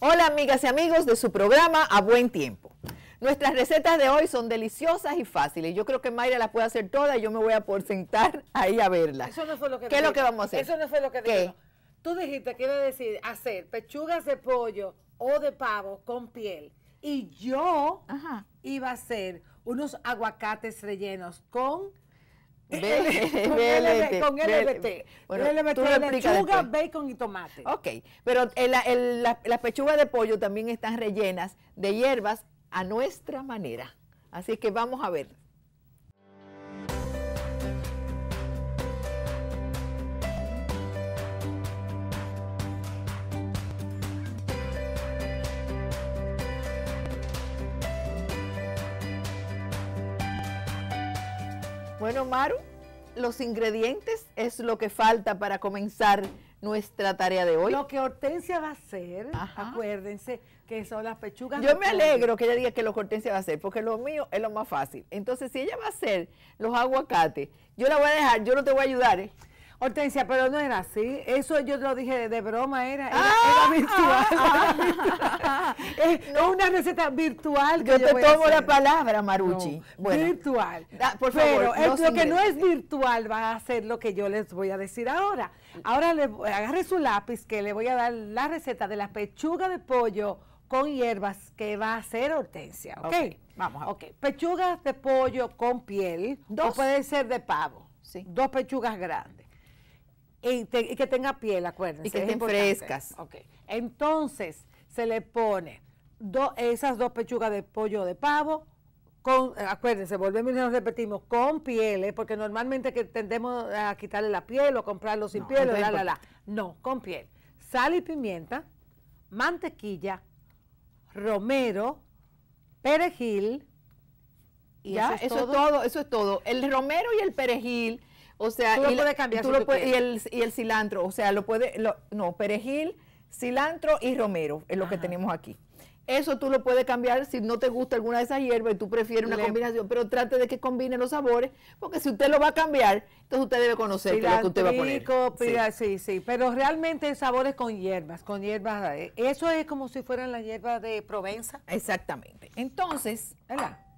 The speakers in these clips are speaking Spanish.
Hola amigas y amigos de su programa A Buen Tiempo. Nuestras recetas de hoy son deliciosas y fáciles. Yo creo que Mayra las puede hacer todas y yo me voy a por sentar ahí a verlas. Eso no fue lo que ¿Qué es lo que vamos a hacer? Eso no fue lo que dijo. Tú dijiste que iba a decir hacer pechugas de pollo o de pavo con piel. Y yo iba a hacer unos aguacates rellenos con Con LBT. Bueno, lechuga, bacon y tomate. Ok, pero la, las pechugas de pollo también están rellenas de hierbas a nuestra manera. Así que vamos a ver. Bueno, Maru, los ingredientes es lo que falta para comenzar nuestra tarea de hoy. Lo que Hortensia va a hacer, acuérdense, que son las pechugas. Yo me alegro que ella diga que lo que Hortensia va a hacer, porque lo mío es lo más fácil. Entonces, si ella va a hacer los aguacates, yo la voy a dejar, yo no te voy a ayudar, ¿eh? Hortensia, pero no era así. Eso yo lo dije de, broma, era, ah. virtual. es una receta virtual. Que yo, yo te tomo la palabra, Maruchi. virtual. pero lo que no es virtual va a ser lo que yo les voy a decir ahora. Ahora le, agarre su lápiz que le voy a dar la receta de la pechuga de pollo con hierbas que va a hacer Hortensia, ¿ok? vamos. A Ok, pechugas de pollo con piel, Dos. O puede ser de pavo, sí. dos pechugas grandes y, que tenga piel, acuérdense. Y que estén frescas. Okay. Entonces, se le pone esas dos pechugas de pollo de pavo, con, acuérdense, volvemos y nos repetimos, con piel, ¿eh? porque normalmente que tendemos a quitarle la piel o comprarlo sin piel, la, la, No, con piel. Sal y pimienta, mantequilla, romero, perejil. Y ¿Ya? Eso, es todo, eso es todo. El romero y el perejil o sea, tú lo puedes cambiar y, el, cilantro, o sea, lo puede, no, perejil, cilantro y romero es lo que tenemos aquí. Eso tú lo puedes cambiar si no te gusta alguna de esas hierbas y tú prefieres una combinación, pero trate de que combine los sabores, porque si usted lo va a cambiar, entonces usted debe conocer lo que usted va a poner. sí. sí. sí, pero realmente sabores con hierbas, con hierbas, eh, eso es como si fueran las hierbas de Provenza. Exactamente. Entonces,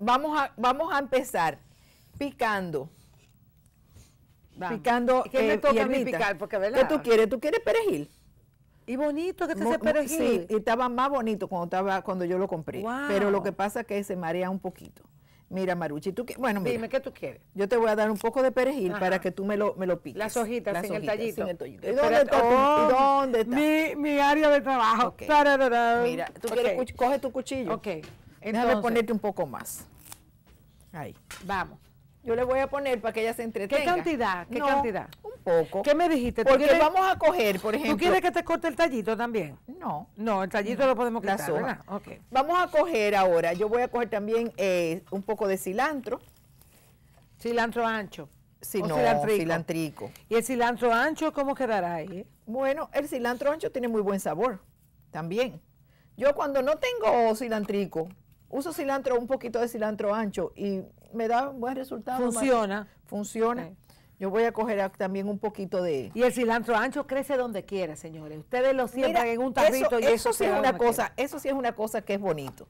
Vamos, a, vamos a empezar picando picando ¿Qué me eh, toca a mí picar? Porque, ¿Qué tú quieres? ¿Tú quieres perejil? Y bonito que te perejil. Sí, y estaba más bonito cuando estaba cuando yo lo compré. Pero lo que pasa es que se marea un poquito. Mira, Maruchi, tú qué bueno, dime qué tú quieres. Yo te voy a dar un poco de perejil para que tú me lo, me lo piques. Las hojitas, Las sin, el tallito. dónde está? Oh, mi, área de trabajo. Mira, tú quieres, coge tu cuchillo. Ok. Entonces, Déjame ponerte un poco más. Ahí. Vamos. Yo le voy a poner para que ella se entretenga. ¿Qué cantidad? ¿Qué cantidad? Un poco. ¿Qué me dijiste? Porque vamos a coger, por ejemplo. ¿Tú quieres que te corte el tallito también? No. No, el tallito lo podemos quitar, la ¿verdad? Vamos a coger ahora, yo voy a coger también eh, un poco de cilantro. Cilantro ancho. Si no, cilantrico. cilantrico. ¿Y el cilantro ancho cómo quedará ahí? Bueno, el cilantro ancho tiene muy buen sabor también. Yo cuando no tengo cilantrico, uso cilantro, un poquito de cilantro ancho y me da buen resultado. Funciona. Funciona. Yo voy a coger también un poquito de... Y el cilantro ancho crece donde quiera, señores. Ustedes lo siembran en un tarrito y eso, sí es una cosa, eso sí es una cosa que es bonito.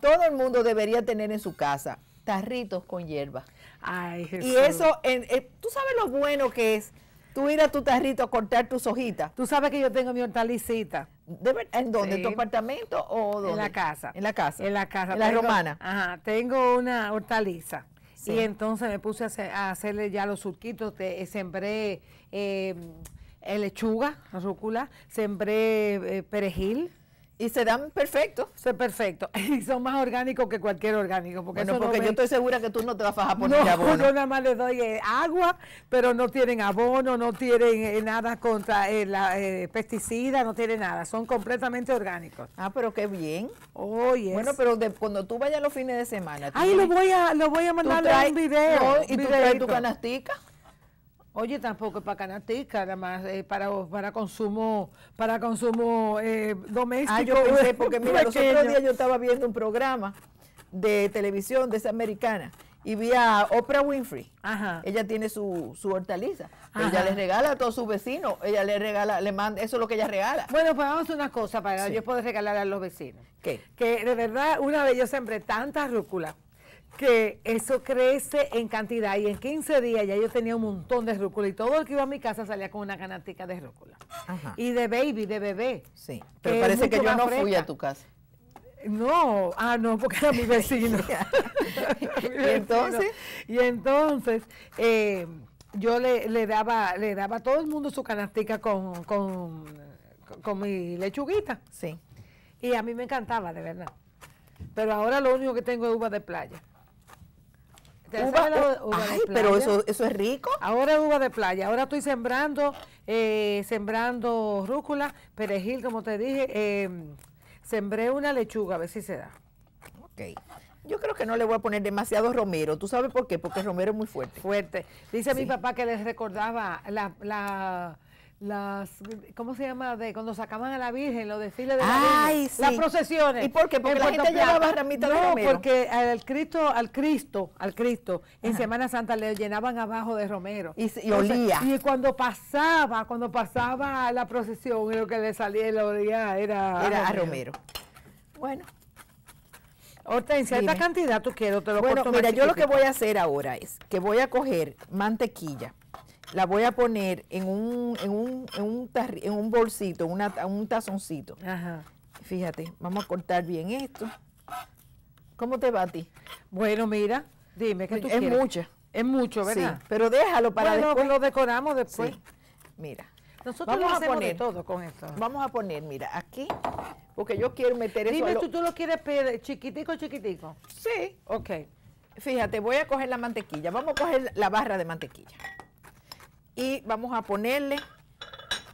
Todo el mundo debería tener en su casa tarritos con hierba. Ay, Jesús. Y eso, eh, tú sabes lo bueno que es tú ir a tu tarrito a cortar tus hojitas. Tú sabes que yo tengo mi hortalicita ¿En dónde? ¿En tu apartamento o dónde? En la casa. En la casa. En la casa. la romana. Ajá, tengo una hortaliza. Y entonces me puse a, hacerle ya los surquitos, de eh, sembré eh, lechuga, rúcula, sembré eh, perejil, y se dan perfecto. Se perfecto. Y son más orgánicos que cualquier orgánico. Porque bueno, porque yo estoy segura que tú no te vas a poner no, abono. Yo nada más le doy eh, agua, pero no tienen abono, no tienen eh, nada contra eh, la, pesticida, no tienen nada. Son completamente orgánicos. Ah, pero qué bien. Oye. Oh, bueno, pero de, cuando tú vayas los fines de semana. Ay, lo voy a, lo voy a mandar un video. y tú traes tu canastica. Oye, tampoco es para canastica, nada más eh, para, para consumo, para consumo eh, doméstico. Ah, yo pensé, porque mira, los otros días yo estaba viendo un programa de televisión de esa americana y vi a Oprah Winfrey. Ajá. Ella tiene su, hortaliza. Ella le regala a todos sus vecinos. Ella le regala, le manda, eso es lo que ella regala. Bueno, pues vamos a una cosa para que yo poder regalar a los vecinos. ¿Qué? Que de verdad, una vez yo sembré tantas rúculas que eso crece en cantidad y en 15 días ya yo tenía un montón de rúcula y todo el que iba a mi casa salía con una canastica de rúcula. Y de baby, de bebé. Sí, pero eh, parece que yo no fui a tu casa. No, ah, no, porque era mi vecino. ¿Y entonces? Y eh, entonces, yo le, daba le daba a todo el mundo su canastica con, con, con, mi lechuguita. Sí. Y a mí me encantaba, de verdad. Pero ahora lo único que tengo es uva de playa. Eh, ay, pero eso, es rico. Ahora es uva de playa. Ahora estoy sembrando, eh, sembrando rúcula, perejil, como te dije. Em, sembré una lechuga, a ver si se da. Ok. Yo creo que no le voy a poner demasiado romero. ¿Tú sabes por qué? Porque romero es muy fuerte. Fuerte. Dice mi papá que les recordaba la las ¿cómo se llama? de cuando sacaban a la Virgen, los desfiles de la las procesiones. ¿Y por qué? Porque la gente no, porque al Cristo, al Cristo, al Cristo en Semana Santa le llenaban abajo de romero. Y, olía. y cuando pasaba, cuando pasaba la procesión, lo que le salía la olía era era a romero. Bueno, Hortensia, esta cantidad tú quiero, te lo Bueno, mira, yo lo que voy a hacer ahora es que voy a coger mantequilla la voy a poner en un, en un, en un, bolsito, un tazoncito. Ajá. Fíjate, vamos a cortar bien esto. ¿Cómo te va a ti? Bueno, mira, dime que tú es Es mucho, ¿verdad? pero déjalo para después. lo decoramos después. Mira. Nosotros lo a poner, todo con esto. Vamos a poner, mira, aquí, porque yo quiero meter eso. Dime tú, lo... tú lo quieres pedir chiquitico, chiquitico. Sí. Ok. Fíjate, voy a coger la mantequilla. Vamos a coger la barra de mantequilla y vamos a ponerle,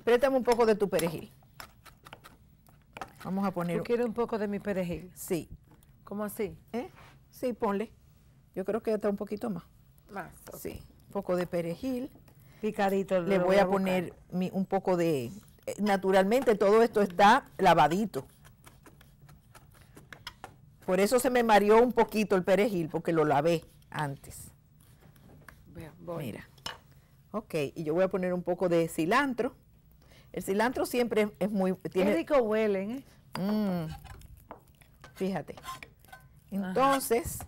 préstame un poco de tu perejil. Vamos a poner... Yo quiero un poco de mi perejil. Sí. ¿Cómo así? ¿Eh? Sí, ponle. Yo creo que ya está un poquito más. Más. Sí, un poco de perejil. Picadito. Le voy, a, poner un poco de... Eh, naturalmente todo esto está lavadito. Por eso se me mareó un poquito el perejil, porque lo lavé antes. Voy. Mira. Ok, y yo voy a poner un poco de cilantro. El cilantro siempre es, muy... Tiene, Qué rico huelen, ¿eh? Mmm. fíjate. Entonces,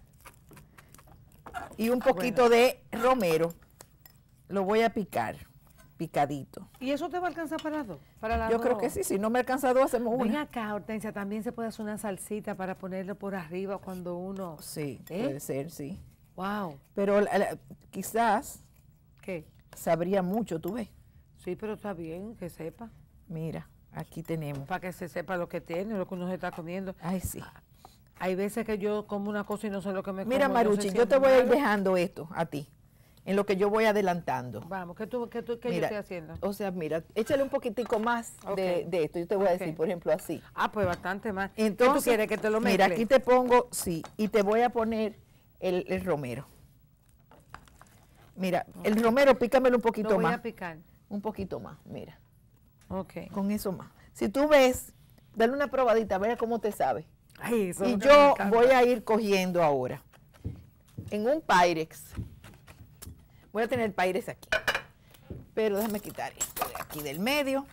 y un ah, poquito de romero. Lo voy a picar, picadito. ¿Y eso te va a alcanzar para dos? Para la Yo creo que sí, si no me alcanza dos, hacemos una. Ven acá, Hortensia, también se puede hacer una salsita para ponerlo por arriba cuando uno... Sí, ¿Eh? puede ser, sí. Wow. Pero quizás... ¿Qué? sabría mucho, tú ves. Sí, pero está bien que sepa. Mira, aquí tenemos. Para que se sepa lo que tiene, lo que uno se está comiendo. Ay, sí. Ah, hay veces que yo como una cosa y no sé lo que me Mira, Maruchi, yo, te voy a ir dejando esto a ti, en lo que yo voy adelantando. Vamos, ¿qué, tú, qué, tú, yo estoy haciendo? O sea, mira, échale un poquitico más de, esto. Yo te voy a decir, por ejemplo, así. Ah, pues bastante más. Entonces, tú que te lo mezcle? Mira, aquí te pongo, sí, y te voy a poner el romero. Mira, el romero pícamelo un poquito más. Lo voy A picar. Un poquito más, mira. Ok. Con eso más. Si tú ves, dale una probadita, vea cómo te sabe. Ay, eso y yo voy a ir cogiendo ahora en un Pyrex. Voy a tener Pyrex aquí. Pero déjame quitar esto de aquí del medio.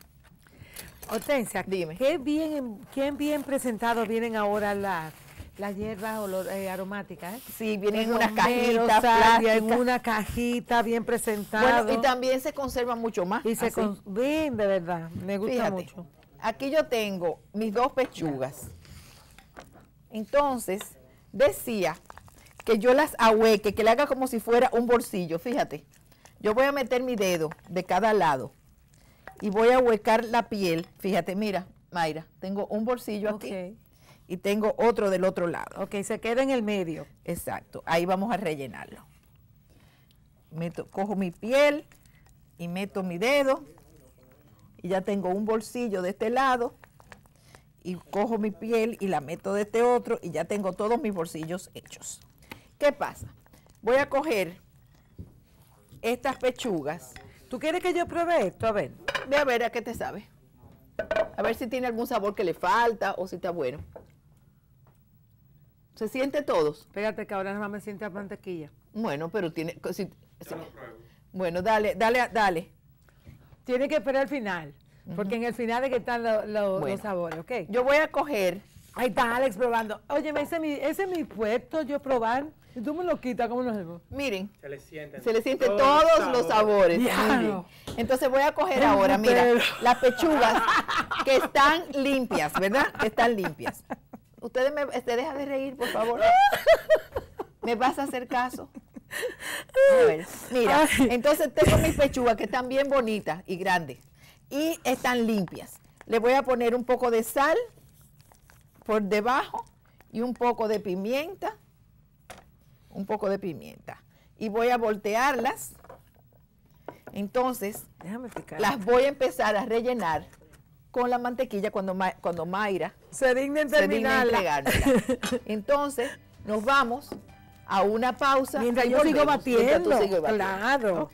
Hortensia, Dime. Qué bien, qué bien presentado vienen ahora las las hierbas eh, aromáticas. ¿eh? Sí, vienen en unas cajitas, en una cajita bien presentada. Bueno, y también se conserva mucho más. Y se bien, de verdad, me gusta mucho. Aquí yo tengo mis dos pechugas. Entonces, decía que yo las ahueque, que le haga como si fuera un bolsillo, fíjate. Yo voy a meter mi dedo de cada lado y voy a huecar la piel. Fíjate, mira, Mayra, tengo un bolsillo aquí y tengo otro del otro lado. Ok, se queda en el medio. Exacto, ahí vamos a rellenarlo. Meto, cojo mi piel y meto mi dedo y ya tengo un bolsillo de este lado y cojo mi piel y la meto de este otro y ya tengo todos mis bolsillos hechos. ¿Qué pasa? Voy a coger estas pechugas. ¿Tú quieres que yo pruebe esto? A ver. Ve a ver a qué te sabe. A ver si tiene algún sabor que le falta o si está bueno. Se siente todos. Espérate que ahora nada más me siente a mantequilla. Bueno, pero tiene... bueno, dale, dale, dale. Tiene que esperar al final, porque en el final es que están los sabores, ¿ok? Yo voy a coger... Ahí está Alex probando. Oye, ese es mi, ese puesto, yo probar. ¿y tú me lo quitas, ¿cómo lo hacemos? Miren. Se le sienten. Se todos, los sabores. Entonces voy a coger ahora, mira, las pechugas que están limpias, ¿verdad? Que están limpias. Ustedes me este, deja de reír, por favor. me vas a hacer caso. mira, entonces tengo mis pechugas que están bien bonitas y grandes y están limpias. Le voy a poner un poco de sal por debajo y un poco de pimienta, un poco de pimienta. Y voy a voltearlas. Entonces, Déjame las voy a empezar a rellenar con la mantequilla cuando, cuando Mayra se digna en terminarla. Entonces, nos vamos a una pausa. Mientras yo sigo batiendo. Tú claro.